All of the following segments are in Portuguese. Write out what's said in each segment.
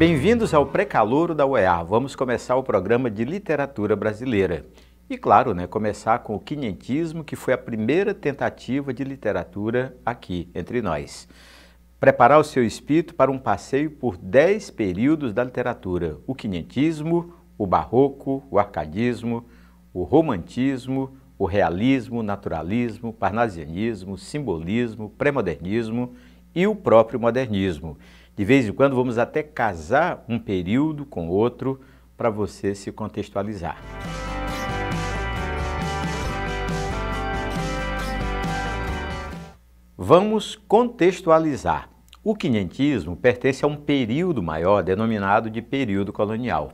Bem-vindos ao Precalouro da UEA. Vamos começar o programa de literatura brasileira. E claro, né, começar com o quinhentismo, que foi a primeira tentativa de literatura aqui entre nós. Preparar o seu espírito para um passeio por dez períodos da literatura: o quinhentismo, o barroco, o arcadismo, o romantismo, o realismo, naturalismo, parnasianismo, simbolismo, pré-modernismo e o próprio modernismo. De vez em quando, vamos até casar um período com outro para você se contextualizar. Vamos contextualizar. O quinhentismo pertence a um período maior denominado de período colonial.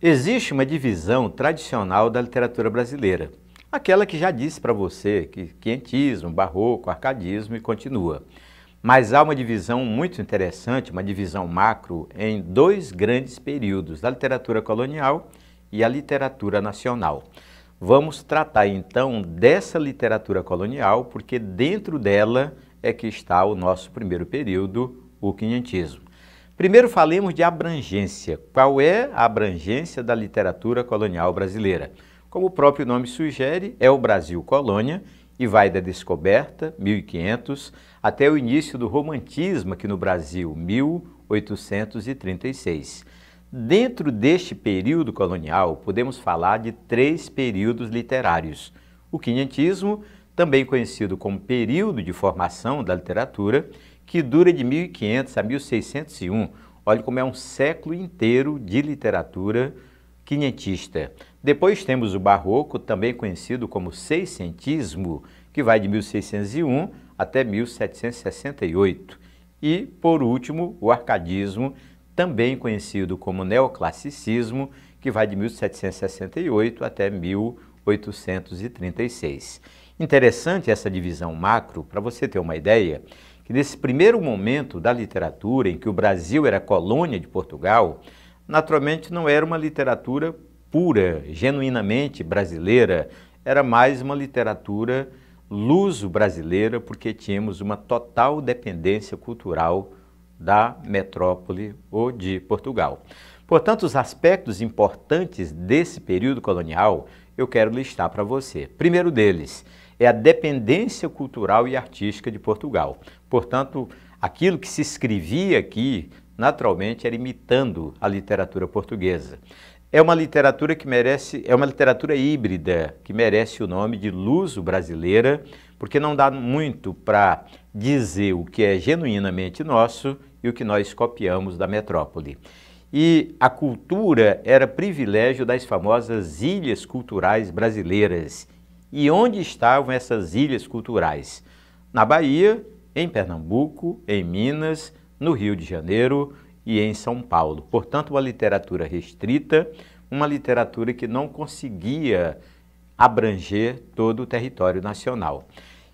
Existe uma divisão tradicional da literatura brasileira, aquela que já disse para você que quinhentismo, barroco, arcadismo e continua. Mas há uma divisão muito interessante, uma divisão macro, em dois grandes períodos, a literatura colonial e a literatura nacional. Vamos tratar então dessa literatura colonial, porque dentro dela é que está o nosso primeiro período, o quinhentismo. Primeiro falemos de abrangência. Qual é a abrangência da literatura colonial brasileira? Como o próprio nome sugere, é o Brasil colônia e vai da descoberta, 1500, até o início do romantismo aqui no Brasil, 1836. Dentro deste período colonial, podemos falar de três períodos literários. O quinhentismo, também conhecido como período de formação da literatura, que dura de 1500 a 1601. Olha como é um século inteiro de literatura quinhentista. Depois temos o barroco, também conhecido como seiscentismo, que vai de 1601 até 1768. E, por último, o arcadismo, também conhecido como neoclassicismo, que vai de 1768 até 1836. Interessante essa divisão macro, para você ter uma ideia, que nesse primeiro momento da literatura, em que o Brasil era colônia de Portugal, naturalmente não era uma literatura pura, genuinamente brasileira, era mais uma literatura luso-brasileira, porque tínhamos uma total dependência cultural da metrópole ou de Portugal. Portanto, os aspectos importantes desse período colonial eu quero listar para você. Primeiro deles é a dependência cultural e artística de Portugal. Portanto, aquilo que se escrevia aqui, naturalmente, era imitando a literatura portuguesa. É uma literatura que merece, é uma literatura híbrida, que merece o nome de luso brasileira, porque não dá muito para dizer o que é genuinamente nosso e o que nós copiamos da metrópole. E a cultura era privilégio das famosas ilhas culturais brasileiras. E onde estavam essas ilhas culturais? Na Bahia, em Pernambuco, em Minas, no Rio de Janeiro, e em São Paulo. Portanto, uma literatura restrita, uma literatura que não conseguia abranger todo o território nacional.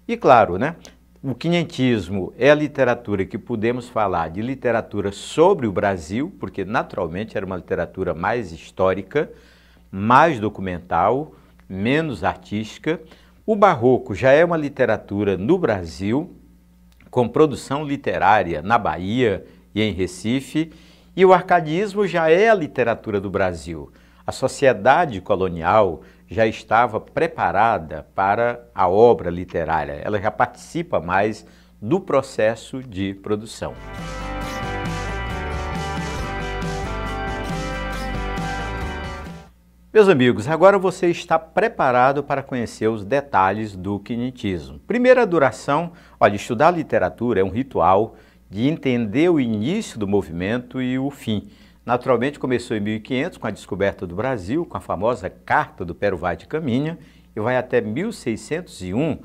E claro, né? O quinhentismo é a literatura que podemos falar de literatura sobre o Brasil, porque naturalmente era uma literatura mais histórica, mais documental, menos artística. O barroco já é uma literatura no Brasil, com produção literária na Bahia, e em Recife, e o arcadismo já é a literatura do Brasil. A sociedade colonial já estava preparada para a obra literária, ela já participa mais do processo de produção. Meus amigos, agora você está preparado para conhecer os detalhes do quinentismo. Primeira duração, olha, estudar literatura é um ritual de entender o início do movimento e o fim. Naturalmente começou em 1500 com a descoberta do Brasil, com a famosa Carta do Pero Vaz de Caminha, e vai até 1601.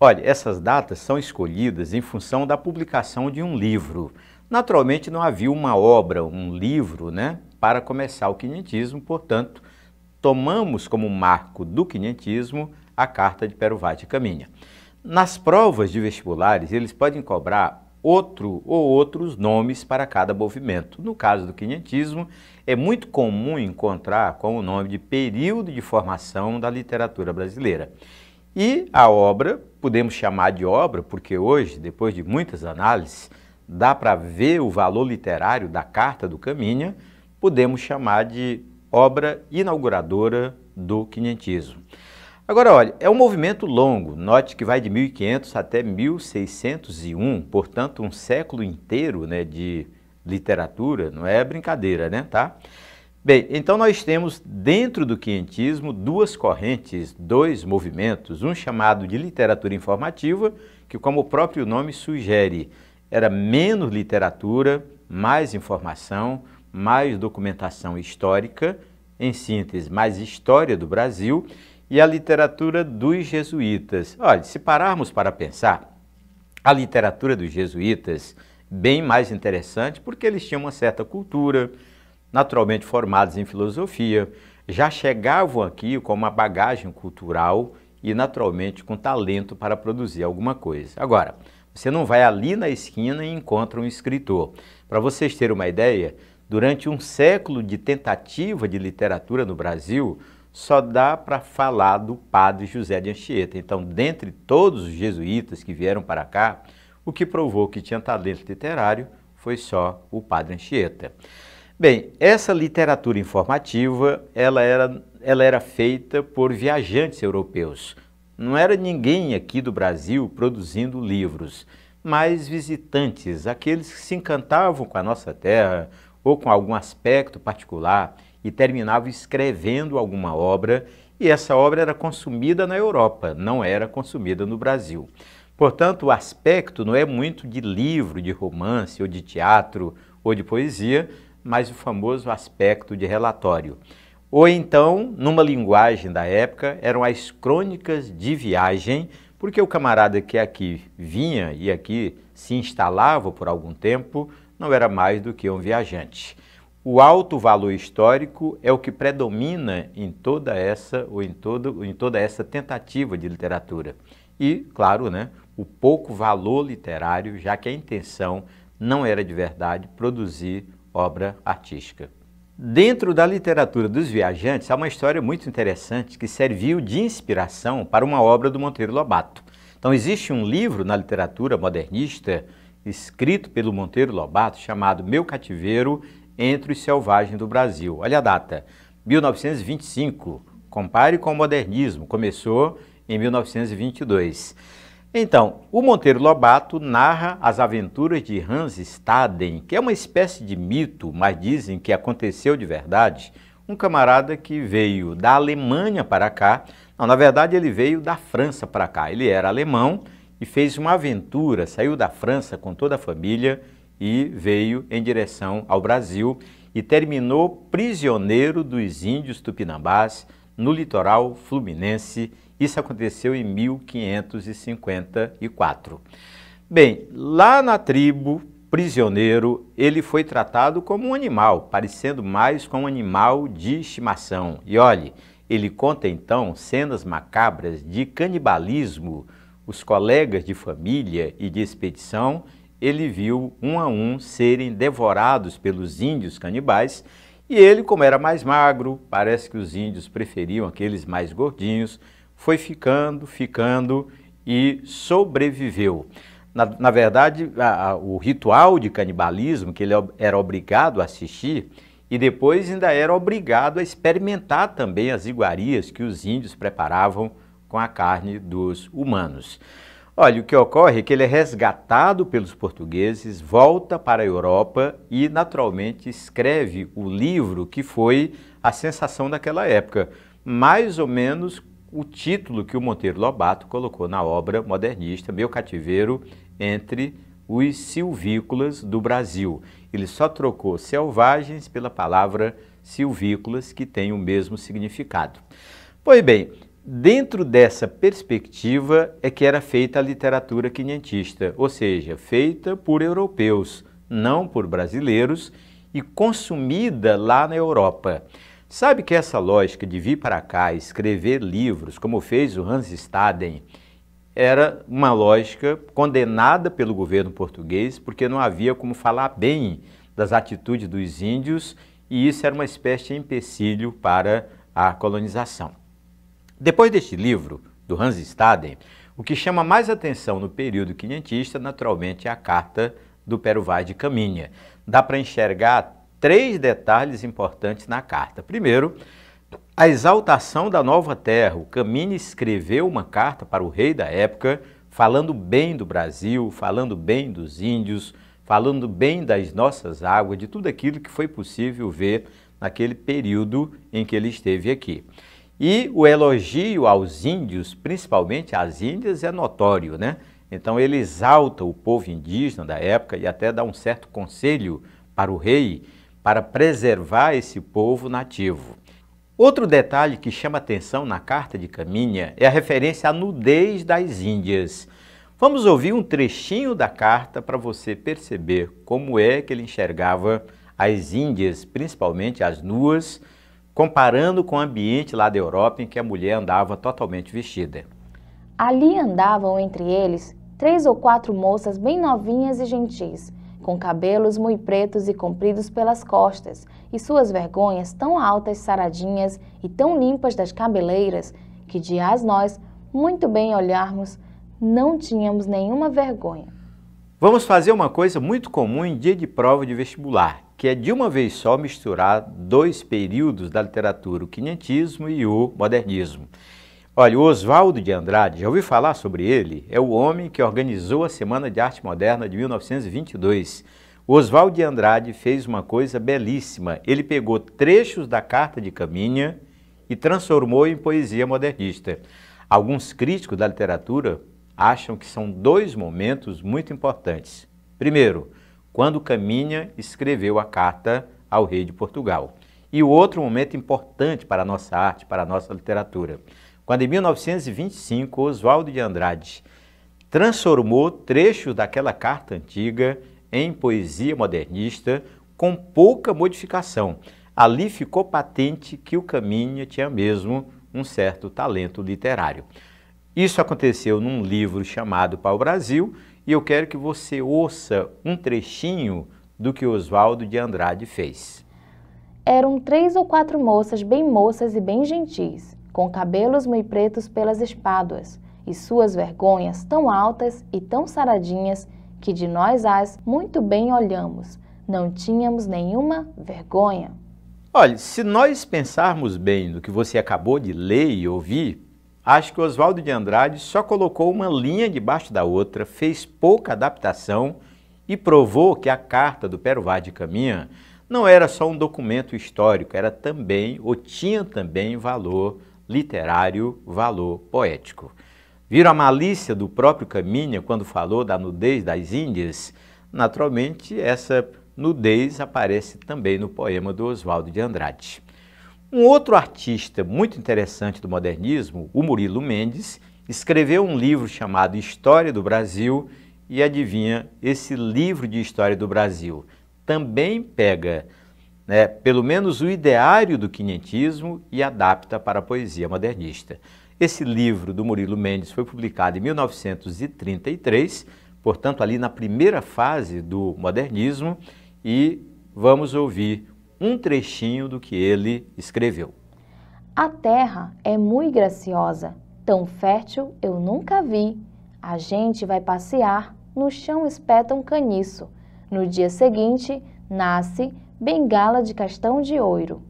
Olha, essas datas são escolhidas em função da publicação de um livro. Naturalmente não havia uma obra, um livro, né, para começar o quinhentismo, portanto, tomamos como marco do quinhentismo a Carta de Pero Vaz de Caminha. Nas provas de vestibulares, eles podem cobrar outro ou outros nomes para cada movimento. No caso do quinhentismo, é muito comum encontrar com o nome de período de formação da literatura brasileira. E a obra, podemos chamar de obra, porque hoje, depois de muitas análises, dá para ver o valor literário da Carta do Caminha, podemos chamar de obra inauguradora do quinhentismo. Agora, olha, é um movimento longo, note que vai de 1500 até 1601, portanto, um século inteiro né, de literatura, não é brincadeira, né, tá? Bem, então nós temos dentro do quientismo duas correntes, dois movimentos, um chamado de literatura informativa, que como o próprio nome sugere, era menos literatura, mais informação, mais documentação histórica, em síntese, mais história do Brasil, e a literatura dos jesuítas. Olha, se pararmos para pensar, a literatura dos jesuítas bem mais interessante porque eles tinham uma certa cultura, naturalmente formados em filosofia, já chegavam aqui com uma bagagem cultural e naturalmente com talento para produzir alguma coisa. Agora, você não vai ali na esquina e encontra um escritor. Para vocês terem uma ideia, durante um século de tentativa de literatura no Brasil, só dá para falar do padre José de Anchieta. Então, dentre todos os jesuítas que vieram para cá, o que provou que tinha talento literário foi só o padre Anchieta. Bem, essa literatura informativa, ela era, ela era feita por viajantes europeus. Não era ninguém aqui do Brasil produzindo livros, mas visitantes, aqueles que se encantavam com a nossa terra ou com algum aspecto particular e terminava escrevendo alguma obra, e essa obra era consumida na Europa, não era consumida no Brasil. Portanto, o aspecto não é muito de livro, de romance, ou de teatro, ou de poesia, mas o famoso aspecto de relatório. Ou então, numa linguagem da época, eram as crônicas de viagem, porque o camarada que aqui vinha e aqui se instalava por algum tempo não era mais do que um viajante. O alto valor histórico é o que predomina em toda essa ou em, todo, em toda essa tentativa de literatura. E, claro, né, o pouco valor literário, já que a intenção não era de verdade produzir obra artística. Dentro da literatura dos viajantes, há uma história muito interessante que serviu de inspiração para uma obra do Monteiro Lobato. Então, existe um livro na literatura modernista escrito pelo Monteiro Lobato chamado Meu Cativeiro entre os selvagens do Brasil. Olha a data, 1925. Compare com o modernismo, começou em 1922. Então, o Monteiro Lobato narra as aventuras de Hans Staden, que é uma espécie de mito, mas dizem que aconteceu de verdade. Um camarada que veio da Alemanha para cá, não, na verdade ele veio da França para cá. Ele era alemão e fez uma aventura, saiu da França com toda a família, e veio em direção ao Brasil e terminou prisioneiro dos índios tupinambás no litoral fluminense. Isso aconteceu em 1554. Bem, lá na tribo, prisioneiro, ele foi tratado como um animal, parecendo mais com um animal de estimação. E olhe, ele conta então cenas macabras de canibalismo. Os colegas de família e de expedição ele viu um a um serem devorados pelos índios canibais e ele, como era mais magro, parece que os índios preferiam aqueles mais gordinhos, foi ficando, ficando e sobreviveu. Na, na verdade, a, a, o ritual de canibalismo que ele era obrigado a assistir e depois ainda era obrigado a experimentar também as iguarias que os índios preparavam com a carne dos humanos. Olha, o que ocorre é que ele é resgatado pelos portugueses, volta para a Europa e, naturalmente, escreve o livro que foi a sensação daquela época, mais ou menos o título que o Monteiro Lobato colocou na obra modernista Meu Cativeiro entre os Silvícolas do Brasil. Ele só trocou selvagens pela palavra silvícolas, que tem o mesmo significado. Pois bem, Dentro dessa perspectiva é que era feita a literatura quinhentista, ou seja, feita por europeus, não por brasileiros, e consumida lá na Europa. Sabe que essa lógica de vir para cá escrever livros, como fez o Hans Staden, era uma lógica condenada pelo governo português, porque não havia como falar bem das atitudes dos índios, e isso era uma espécie de empecilho para a colonização. Depois deste livro, do Hans Staden, o que chama mais atenção no período quinhentista, naturalmente, é a carta do Pero de Caminha. Dá para enxergar três detalhes importantes na carta. Primeiro, a exaltação da nova terra. O Caminha escreveu uma carta para o rei da época, falando bem do Brasil, falando bem dos índios, falando bem das nossas águas, de tudo aquilo que foi possível ver naquele período em que ele esteve aqui. E o elogio aos índios, principalmente às índias, é notório, né? Então ele exalta o povo indígena da época e até dá um certo conselho para o rei para preservar esse povo nativo. Outro detalhe que chama atenção na carta de Caminha é a referência à nudez das Índias. Vamos ouvir um trechinho da carta para você perceber como é que ele enxergava as Índias, principalmente as nuas, comparando com o ambiente lá da Europa em que a mulher andava totalmente vestida. Ali andavam entre eles três ou quatro moças bem novinhas e gentis, com cabelos muito pretos e compridos pelas costas, e suas vergonhas tão altas, saradinhas e tão limpas das cabeleiras, que de as nós, muito bem olharmos, não tínhamos nenhuma vergonha. Vamos fazer uma coisa muito comum em dia de prova de vestibular, que é de uma vez só misturar dois períodos da literatura, o quinhentismo e o modernismo. Olha, o Oswaldo de Andrade, já ouvi falar sobre ele? É o homem que organizou a Semana de Arte Moderna de 1922. Oswaldo de Andrade fez uma coisa belíssima. Ele pegou trechos da Carta de Caminha e transformou em poesia modernista. Alguns críticos da literatura acham que são dois momentos muito importantes. Primeiro, quando Caminha escreveu a carta ao rei de Portugal. E o outro momento importante para a nossa arte, para a nossa literatura, quando em 1925 Oswaldo de Andrade transformou trechos daquela carta antiga em poesia modernista com pouca modificação. Ali ficou patente que o Caminha tinha mesmo um certo talento literário. Isso aconteceu num livro chamado Para o Brasil, e eu quero que você ouça um trechinho do que Oswaldo de Andrade fez. Eram três ou quatro moças bem moças e bem gentis, com cabelos muito pretos pelas espáduas, e suas vergonhas tão altas e tão saradinhas que de nós as muito bem olhamos, não tínhamos nenhuma vergonha. Olhe, se nós pensarmos bem no que você acabou de ler e ouvir, Acho que Oswaldo de Andrade só colocou uma linha debaixo da outra, fez pouca adaptação e provou que a carta do Pero Vaz de Caminha não era só um documento histórico, era também, ou tinha também, valor literário, valor poético. Viram a malícia do próprio Caminha quando falou da nudez das Índias? Naturalmente, essa nudez aparece também no poema do Oswaldo de Andrade. Um outro artista muito interessante do modernismo, o Murilo Mendes, escreveu um livro chamado História do Brasil e adivinha, esse livro de História do Brasil também pega né, pelo menos o ideário do quinhentismo e adapta para a poesia modernista. Esse livro do Murilo Mendes foi publicado em 1933, portanto, ali na primeira fase do modernismo, e vamos ouvir um trechinho do que ele escreveu. A terra é muito graciosa, tão fértil eu nunca vi. A gente vai passear, no chão espeta um caniço. No dia seguinte, nasce bengala de castão de ouro.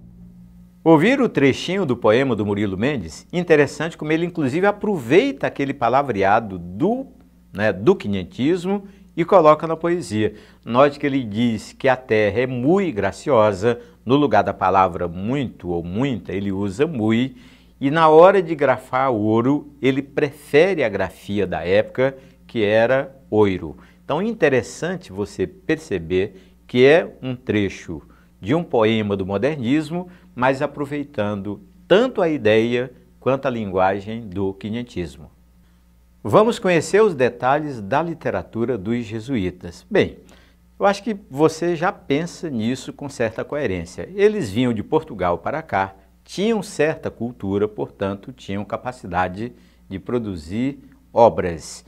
Ouvir o trechinho do poema do Murilo Mendes, interessante como ele inclusive aproveita aquele palavreado do, né, do quinhentismo e coloca na poesia. Note que ele diz que a terra é muito graciosa, no lugar da palavra muito ou muita, ele usa mui, e na hora de grafar ouro, ele prefere a grafia da época, que era oiro. Então é interessante você perceber que é um trecho de um poema do modernismo, mas aproveitando tanto a ideia quanto a linguagem do quinhentismo. Vamos conhecer os detalhes da literatura dos jesuítas. Bem, eu acho que você já pensa nisso com certa coerência. Eles vinham de Portugal para cá, tinham certa cultura, portanto, tinham capacidade de produzir obras.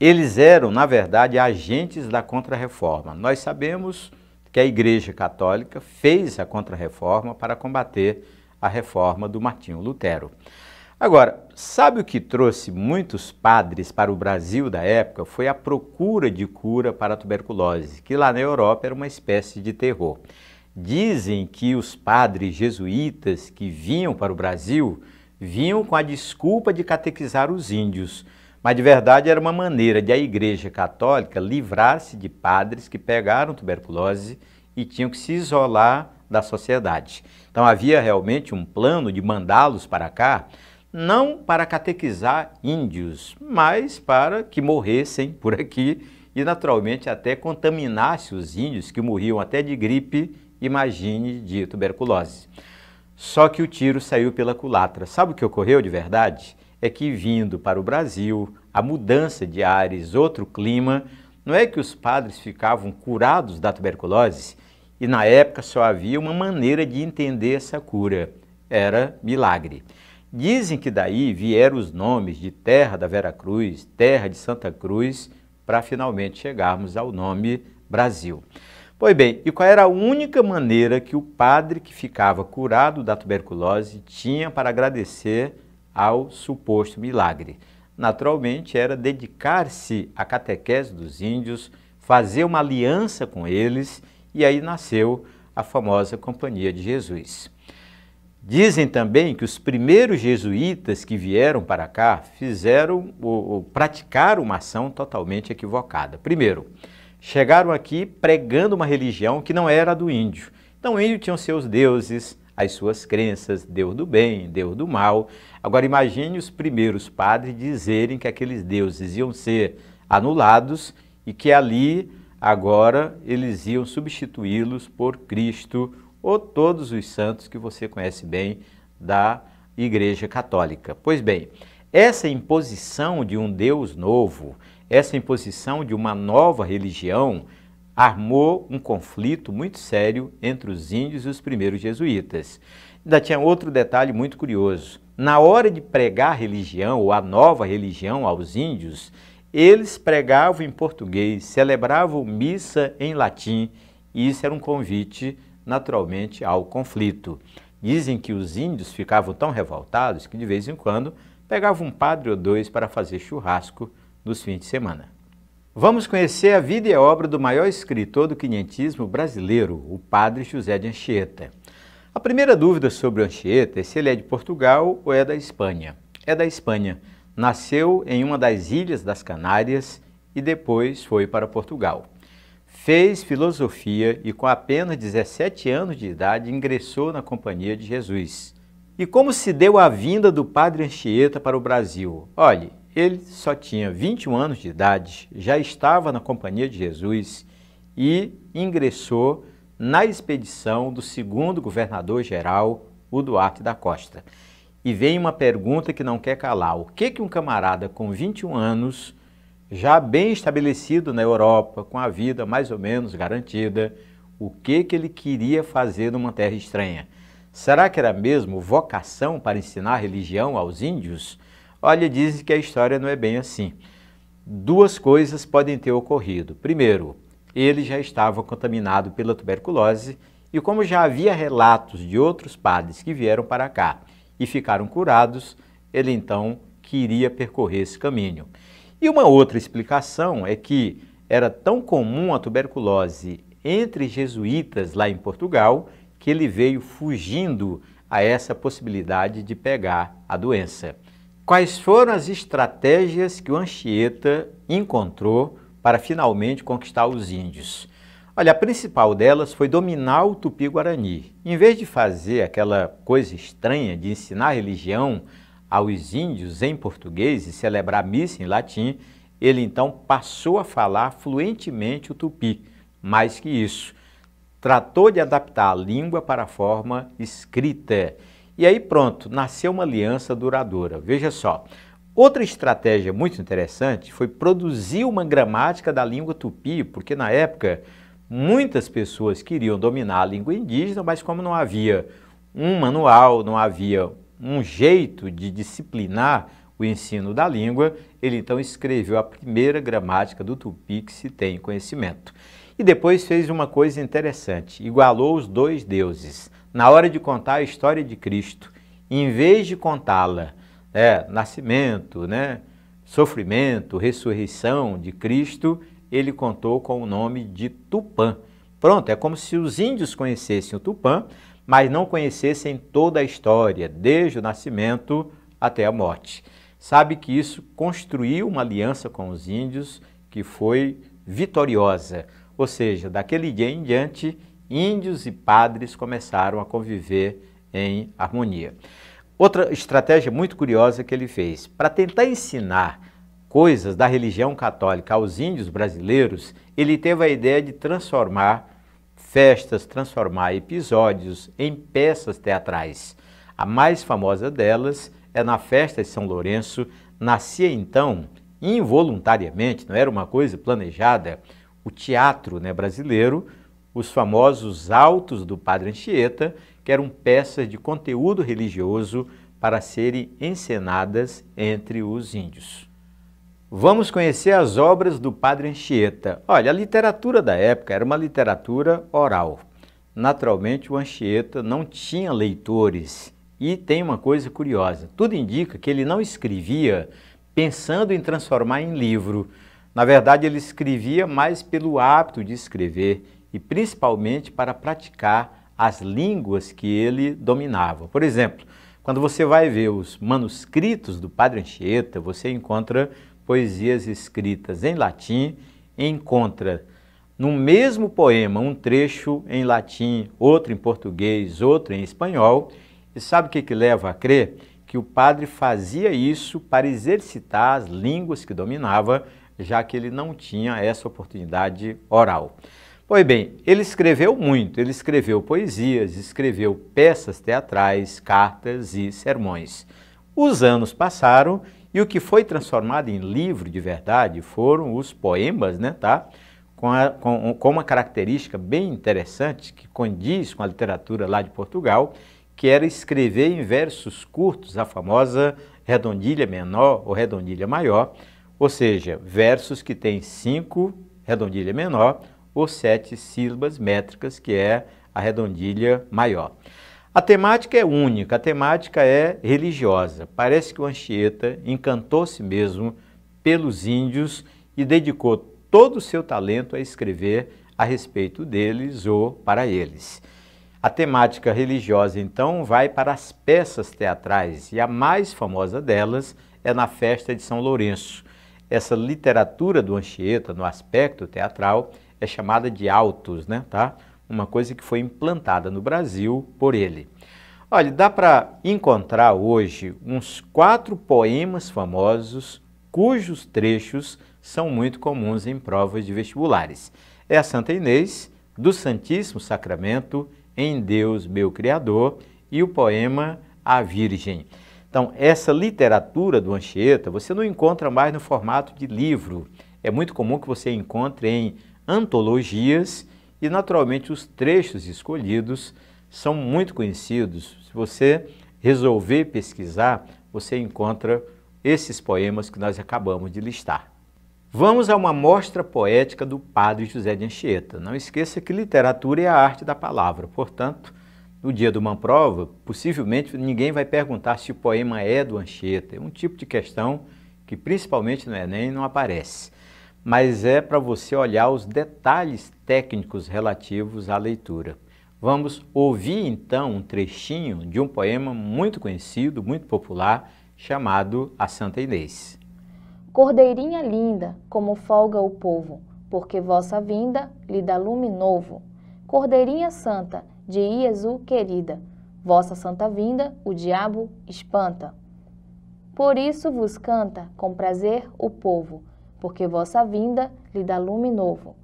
Eles eram, na verdade, agentes da Contra-Reforma. Nós sabemos que a Igreja Católica fez a Contra-Reforma para combater a reforma do Martinho Lutero. Agora, sabe o que trouxe muitos padres para o Brasil da época? Foi a procura de cura para a tuberculose, que lá na Europa era uma espécie de terror. Dizem que os padres jesuítas que vinham para o Brasil vinham com a desculpa de catequizar os índios, mas de verdade era uma maneira de a Igreja Católica livrar-se de padres que pegaram tuberculose e tinham que se isolar da sociedade. Então havia realmente um plano de mandá-los para cá, não para catequizar índios, mas para que morressem por aqui e naturalmente até contaminasse os índios que morriam até de gripe, imagine de tuberculose. Só que o tiro saiu pela culatra. Sabe o que ocorreu de verdade? É que vindo para o Brasil, a mudança de ares, outro clima, não é que os padres ficavam curados da tuberculose e na época só havia uma maneira de entender essa cura, era milagre. Dizem que daí vieram os nomes de Terra da Vera Cruz, Terra de Santa Cruz, para finalmente chegarmos ao nome Brasil. Pois bem, e qual era a única maneira que o padre que ficava curado da tuberculose tinha para agradecer ao suposto milagre? Naturalmente, era dedicar-se à catequese dos índios, fazer uma aliança com eles, e aí nasceu a famosa Companhia de Jesus. Dizem também que os primeiros jesuítas que vieram para cá fizeram ou, ou praticaram uma ação totalmente equivocada. Primeiro, chegaram aqui pregando uma religião que não era a do índio. Então, o índio tinha seus deuses, as suas crenças, Deus do bem, Deus do mal. Agora imagine os primeiros padres dizerem que aqueles deuses iam ser anulados e que ali agora eles iam substituí-los por Cristo, ou todos os santos que você conhece bem da Igreja Católica. Pois bem, essa imposição de um Deus novo, essa imposição de uma nova religião, armou um conflito muito sério entre os índios e os primeiros jesuítas. Ainda tinha outro detalhe muito curioso. Na hora de pregar a religião ou a nova religião aos índios, eles pregavam em português, celebravam missa em latim, e isso era um convite naturalmente ao conflito. Dizem que os índios ficavam tão revoltados que de vez em quando pegavam um padre ou dois para fazer churrasco nos fins de semana. Vamos conhecer a vida e a obra do maior escritor do quinhentismo brasileiro, o padre José de Anchieta. A primeira dúvida sobre Anchieta é se ele é de Portugal ou é da Espanha. É da Espanha. Nasceu em uma das ilhas das Canárias e depois foi para Portugal. Fez filosofia e, com apenas 17 anos de idade, ingressou na Companhia de Jesus. E como se deu a vinda do padre Anchieta para o Brasil? Olhe, ele só tinha 21 anos de idade, já estava na Companhia de Jesus e ingressou na expedição do segundo governador-geral, o Duarte da Costa. E vem uma pergunta que não quer calar: o que, que um camarada com 21 anos já bem estabelecido na Europa, com a vida mais ou menos garantida, o que, que ele queria fazer numa terra estranha? Será que era mesmo vocação para ensinar religião aos índios? Olha, dizem que a história não é bem assim. Duas coisas podem ter ocorrido. Primeiro, ele já estava contaminado pela tuberculose e, como já havia relatos de outros padres que vieram para cá e ficaram curados, ele então queria percorrer esse caminho. E uma outra explicação é que era tão comum a tuberculose entre jesuítas lá em Portugal que ele veio fugindo a essa possibilidade de pegar a doença. Quais foram as estratégias que o Anchieta encontrou para finalmente conquistar os índios? Olha, a principal delas foi dominar o tupi-guarani. Em vez de fazer aquela coisa estranha de ensinar religião aos índios em português e celebrar missa em latim, ele então passou a falar fluentemente o tupi. Mais que isso, tratou de adaptar a língua para a forma escrita. E aí pronto, nasceu uma aliança duradoura. Veja só. Outra estratégia muito interessante foi produzir uma gramática da língua tupi, porque na época muitas pessoas queriam dominar a língua indígena, mas como não havia um manual, não havia um jeito de disciplinar o ensino da língua, ele então escreveu a primeira gramática do tupi que se tem conhecimento. E depois fez uma coisa interessante, igualou os dois deuses. Na hora de contar a história de Cristo, em vez de contá-la, é nascimento, né, sofrimento, ressurreição de Cristo, ele contou com o nome de Tupã. Pronto, é como se os índios conhecessem o Tupã, mas não conhecessem toda a história, desde o nascimento até a morte. Sabe que isso construiu uma aliança com os índios que foi vitoriosa, ou seja, daquele dia em diante, índios e padres começaram a conviver em harmonia. Outra estratégia muito curiosa que ele fez, para tentar ensinar coisas da religião católica aos índios brasileiros, ele teve a ideia de transformar festas transformar episódios em peças teatrais. A mais famosa delas é na festa de São Lourenço, nascia então, involuntariamente, não era uma coisa planejada, o teatro né, brasileiro, os famosos Autos do Padre Anchieta, que eram peças de conteúdo religioso para serem encenadas entre os índios. Vamos conhecer as obras do Padre Anchieta. Olha, a literatura da época era uma literatura oral. Naturalmente, o Anchieta não tinha leitores. E tem uma coisa curiosa: tudo indica que ele não escrevia pensando em transformar em livro. Na verdade, ele escrevia mais pelo hábito de escrever e principalmente para praticar as línguas que ele dominava. Por exemplo, quando você vai ver os manuscritos do Padre Anchieta, você encontra poesias escritas em latim encontra no mesmo poema um trecho em latim, outro em português, outro em espanhol, e sabe o que, que leva a crer? Que o padre fazia isso para exercitar as línguas que dominava, já que ele não tinha essa oportunidade oral. Pois bem, ele escreveu muito, ele escreveu poesias, escreveu peças teatrais, cartas e sermões. Os anos passaram e o que foi transformado em livro de verdade foram os poemas, né, tá? Com, a, com, com uma característica bem interessante que condiz com a literatura lá de Portugal, que era escrever em versos curtos, a famosa redondilha menor ou redondilha maior, ou seja, versos que têm cinco redondilha menor ou sete sílabas métricas, que é a redondilha maior. A temática é única, a temática é religiosa. Parece que o Anchieta encantou-se mesmo pelos índios e dedicou todo o seu talento a escrever a respeito deles ou para eles. A temática religiosa, então, vai para as peças teatrais e a mais famosa delas é na Festa de São Lourenço. Essa literatura do Anchieta, no aspecto teatral, é chamada de autos, né, tá? uma coisa que foi implantada no Brasil por ele. Olha, dá para encontrar hoje uns quatro poemas famosos cujos trechos são muito comuns em provas de vestibulares. É a Santa Inês, do Santíssimo Sacramento, Em Deus Meu Criador e o poema A Virgem. Então, essa literatura do Anchieta você não encontra mais no formato de livro. É muito comum que você encontre em antologias e naturalmente os trechos escolhidos são muito conhecidos. Se você resolver pesquisar, você encontra esses poemas que nós acabamos de listar. Vamos a uma mostra poética do padre José de Anchieta. Não esqueça que literatura é a arte da palavra, portanto, no dia de uma prova, possivelmente ninguém vai perguntar se o poema é do Anchieta. É um tipo de questão que, principalmente no Enem, não aparece mas é para você olhar os detalhes técnicos relativos à leitura. Vamos ouvir então um trechinho de um poema muito conhecido, muito popular, chamado A Santa Inês. Cordeirinha linda, como folga o povo, porque vossa vinda lhe dá lume novo. Cordeirinha santa, de Iesu querida, vossa santa vinda o diabo espanta. Por isso vos canta com prazer o povo, porque vossa vinda lhe dá lume novo.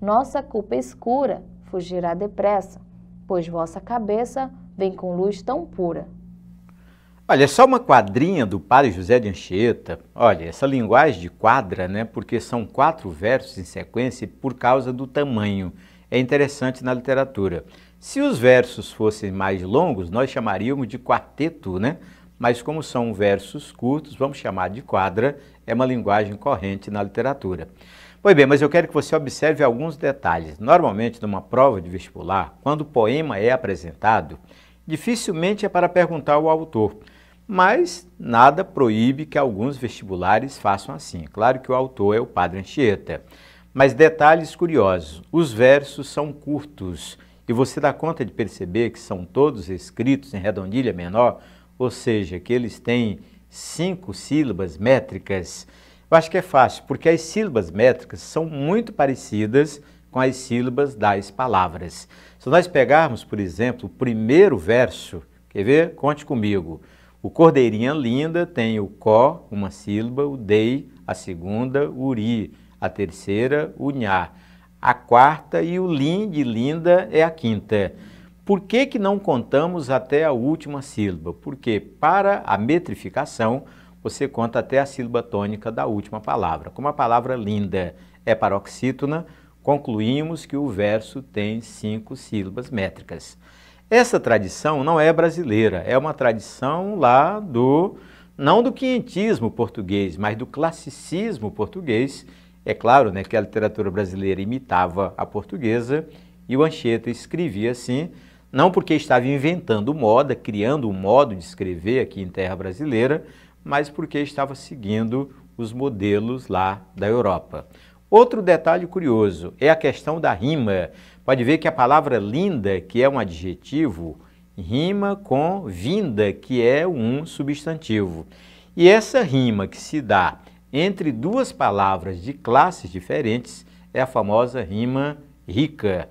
Nossa culpa escura fugirá depressa, pois vossa cabeça vem com luz tão pura. Olha, é só uma quadrinha do padre José de Anchieta. Olha, essa linguagem de quadra, né? Porque são quatro versos em sequência por causa do tamanho. É interessante na literatura. Se os versos fossem mais longos, nós chamaríamos de quarteto, né? mas como são versos curtos, vamos chamar de quadra, é uma linguagem corrente na literatura. Pois bem, mas eu quero que você observe alguns detalhes. Normalmente, numa prova de vestibular, quando o poema é apresentado, dificilmente é para perguntar ao autor, mas nada proíbe que alguns vestibulares façam assim. Claro que o autor é o Padre Anchieta. Mas detalhes curiosos: os versos são curtos e você dá conta de perceber que são todos escritos em redondilha menor, ou seja, que eles têm cinco sílabas métricas, eu acho que é fácil, porque as sílabas métricas são muito parecidas com as sílabas das palavras. Se nós pegarmos, por exemplo, o primeiro verso, quer ver? Conte comigo. O Cordeirinha Linda tem o có, uma sílaba, o dei, a segunda, o uri, a terceira, o nhá. A quarta e o lin de linda é a quinta. Por que, que não contamos até a última sílaba? Porque para a metrificação, você conta até a sílaba tônica da última palavra. Como a palavra linda é paroxítona, concluímos que o verso tem cinco sílabas métricas. Essa tradição não é brasileira, é uma tradição lá do, não do quientismo português, mas do classicismo português. É claro né, que a literatura brasileira imitava a portuguesa e o Anchieta escrevia assim, não porque estava inventando moda, criando um modo de escrever aqui em terra brasileira, mas porque estava seguindo os modelos lá da Europa. Outro detalhe curioso é a questão da rima. Pode ver que a palavra linda, que é um adjetivo, rima com vinda, que é um substantivo. E essa rima que se dá entre duas palavras de classes diferentes é a famosa rima rica.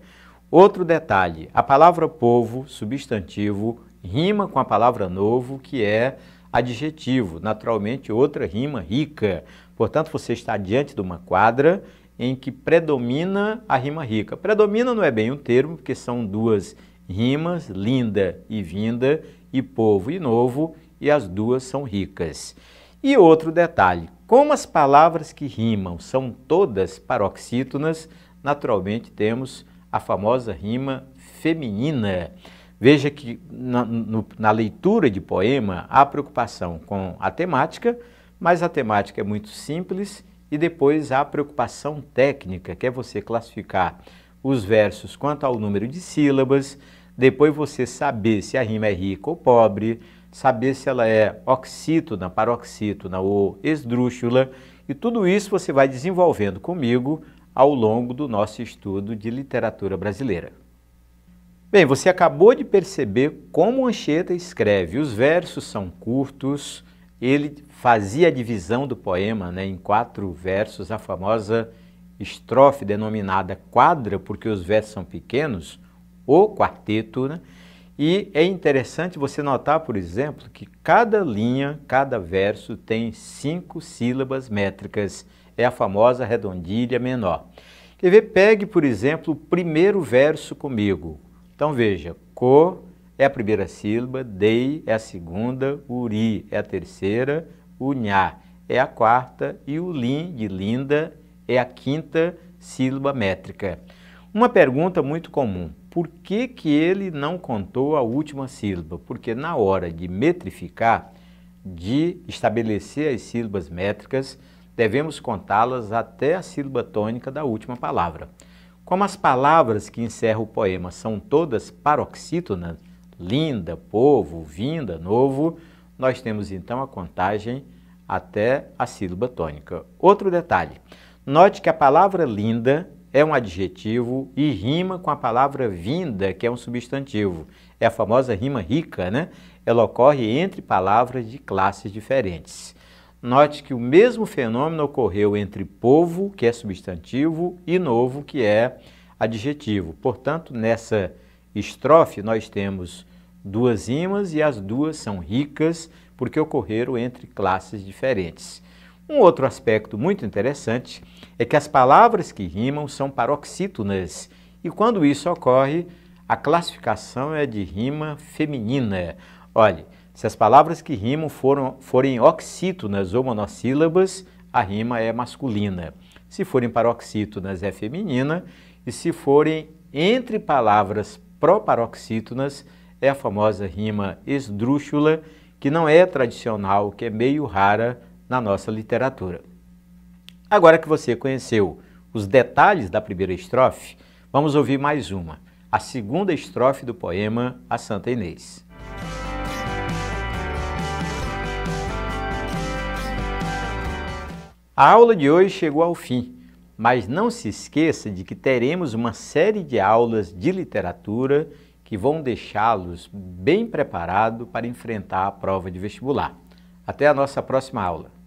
Outro detalhe: a palavra povo, substantivo, rima com a palavra novo, que é adjetivo, naturalmente outra rima rica. Portanto, você está diante de uma quadra em que predomina a rima rica. Predomina não é bem um termo, porque são duas rimas, linda e vinda, e povo e novo, e as duas são ricas. E outro detalhe: como as palavras que rimam são todas paroxítonas, naturalmente temos a famosa rima feminina. Veja que na, no, na leitura de poema há preocupação com a temática, mas a temática é muito simples e depois há a preocupação técnica, que é você classificar os versos quanto ao número de sílabas, depois você saber se a rima é rica ou pobre, saber se ela é oxítona, paroxítona ou esdrúxula, e tudo isso você vai desenvolvendo comigo ao longo do nosso estudo de literatura brasileira. Bem, você acabou de perceber como Anchieta escreve. Os versos são curtos, ele fazia a divisão do poema né, em quatro versos, a famosa estrofe denominada quadra, porque os versos são pequenos, ou quarteto. Né? E é interessante você notar, por exemplo, que cada linha, cada verso tem cinco sílabas métricas é a famosa redondilha menor. Quer ver? Pegue, por exemplo, o primeiro verso comigo. Então veja, co é a primeira sílaba, dei é a segunda, uri é a terceira, unhá é a quarta e o lin, de linda, é a quinta sílaba métrica. Uma pergunta muito comum, por que, que ele não contou a última sílaba? Porque na hora de metrificar, de estabelecer as sílabas métricas, devemos contá-las até a sílaba tônica da última palavra. Como as palavras que encerram o poema são todas paroxítonas, linda, povo, vinda, novo, nós temos então a contagem até a sílaba tônica. Outro detalhe: note que a palavra linda é um adjetivo e rima com a palavra vinda, que é um substantivo. É a famosa rima rica, né? Ela ocorre entre palavras de classes diferentes. Note que o mesmo fenômeno ocorreu entre povo, que é substantivo, e novo, que é adjetivo. Portanto, nessa estrofe nós temos duas rimas e as duas são ricas porque ocorreram entre classes diferentes. Um outro aspecto muito interessante é que as palavras que rimam são paroxítonas e quando isso ocorre, a classificação é de rima feminina. Olhe, se as palavras que rimam foram, forem oxítonas ou monossílabas, a rima é masculina. Se forem paroxítonas, é feminina. E se forem entre palavras proparoxítonas, é a famosa rima esdrúxula, que não é tradicional, que é meio rara na nossa literatura. Agora que você conheceu os detalhes da primeira estrofe, vamos ouvir mais uma, a segunda estrofe do poema A Santa Inês. A aula de hoje chegou ao fim, mas não se esqueça de que teremos uma série de aulas de literatura que vão deixá-los bem preparados para enfrentar a prova de vestibular. Até a nossa próxima aula.